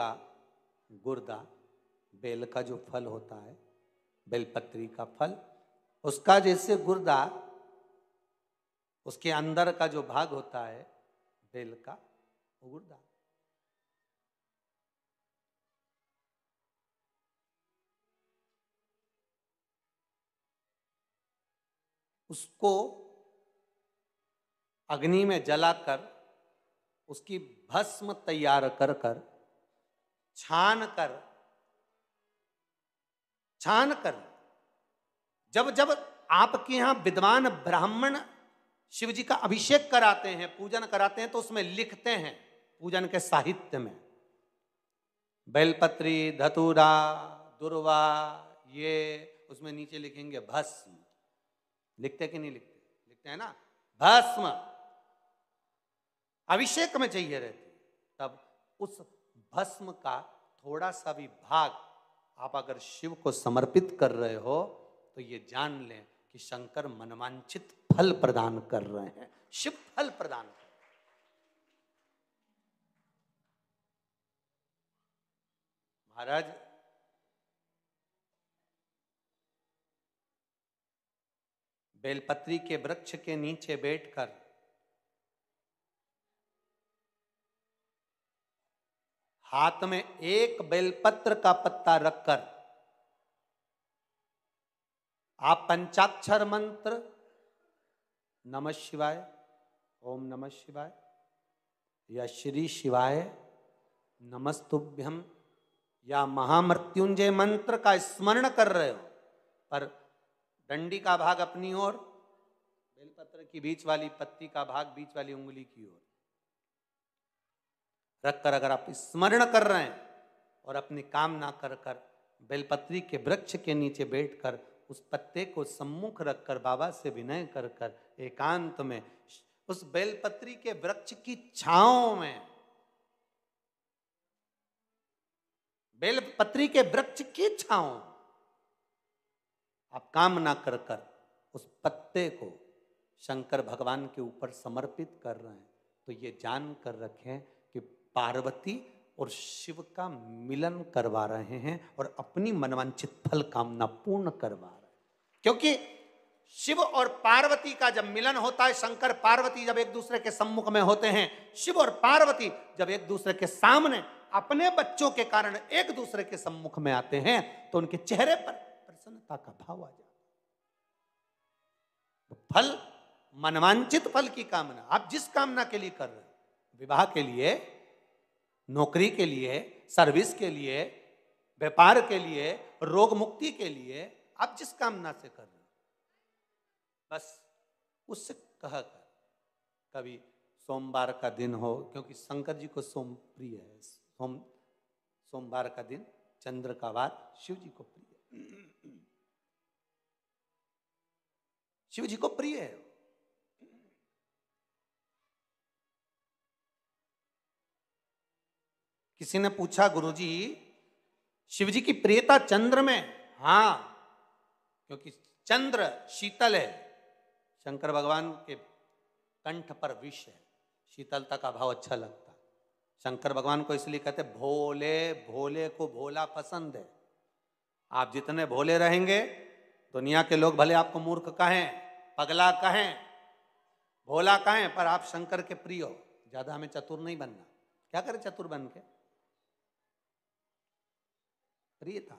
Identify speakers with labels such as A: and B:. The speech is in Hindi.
A: का गुर्दा बेल का जो फल होता है बेलपत्री का फल उसका जैसे गुर्दा उसके अंदर का जो भाग होता है बेल का वो गुर्दा उसको अग्नि में जलाकर उसकी भस्म तैयार कर कर छान कर छान कर जब जब आपके यहां विद्वान ब्राह्मण शिव जी का अभिषेक कराते हैं पूजन कराते हैं तो उसमें लिखते हैं पूजन के साहित्य में बेलपत्री धतूरा दुर्वा ये उसमें नीचे लिखेंगे भस्म लिखते कि नहीं लिखते लिखते हैं ना भस्म अभिषेक में चाहिए रहती तब उस भस्म का थोड़ा सा भी भाग आप अगर शिव को समर्पित कर रहे हो तो ये जान लें कि शंकर मनमांचित फल प्रदान कर रहे हैं शिव फल प्रदान कर महाराज बेलपत्री के वृक्ष के नीचे बैठकर हाथ में एक बेलपत्र का पत्ता रखकर आप पंचाक्षर मंत्र नमः शिवाय ओम नमः शिवाय या श्री शिवाय नमस्तुभ्यम या महामृत्युंजय मंत्र का स्मरण कर रहे हो पर डंडी का भाग अपनी ओर बेलपत्र की बीच वाली पत्ती का भाग बीच वाली उंगली की ओर रख कर अगर आप स्मरण कर रहे हैं और अपने काम ना कर कर बेलपत्री के वृक्ष के नीचे बैठकर उस पत्ते को सम्मुख रखकर बाबा से विनय कर कर एकांत में उस बेलपत्री के वृक्ष की छाओ में बेलपत्री के वृक्ष की छाओ आप काम ना कर कर उस पत्ते को शंकर भगवान के ऊपर समर्पित कर रहे हैं तो ये जान कर रखें पार्वती और शिव का मिलन करवा रहे हैं और अपनी मनवांचित फल कामना पूर्ण करवा रहे हैं क्योंकि शिव और पार्वती का जब मिलन होता है शंकर पार्वती जब एक दूसरे के सम्मुख में होते हैं शिव और पार्वती जब एक दूसरे के सामने अपने बच्चों के कारण एक दूसरे के सम्मुख में आते हैं तो उनके चेहरे पर प्रसन्नता का भाव आ जाता है तो फल मनवांचित फल की कामना आप जिस कामना के लिए कर रहे हैं विवाह के लिए नौकरी के लिए सर्विस के लिए व्यापार के लिए रोग मुक्ति के लिए आप जिस कामना से कर रहे हो बस उससे कह कर कभी सोमवार का दिन हो क्योंकि शंकर जी को सोम प्रिय है सोम सोमवार का दिन चंद्र का वार शिव जी को प्रिय शिव जी को प्रिय है किसी ने पूछा गुरुजी जी की प्रियता चंद्र में हाँ क्योंकि चंद्र शीतल है शंकर भगवान के कंठ पर विष है शीतलता का भाव अच्छा लगता शंकर भगवान को इसलिए कहते भोले भोले को भोला पसंद है आप जितने भोले रहेंगे दुनिया के लोग भले आपको मूर्ख कहें पगला कहें भोला कहें पर आप शंकर के प्रिय हो ज्यादा हमें चतुर नहीं बनना क्या करें चतुर बन के Rita.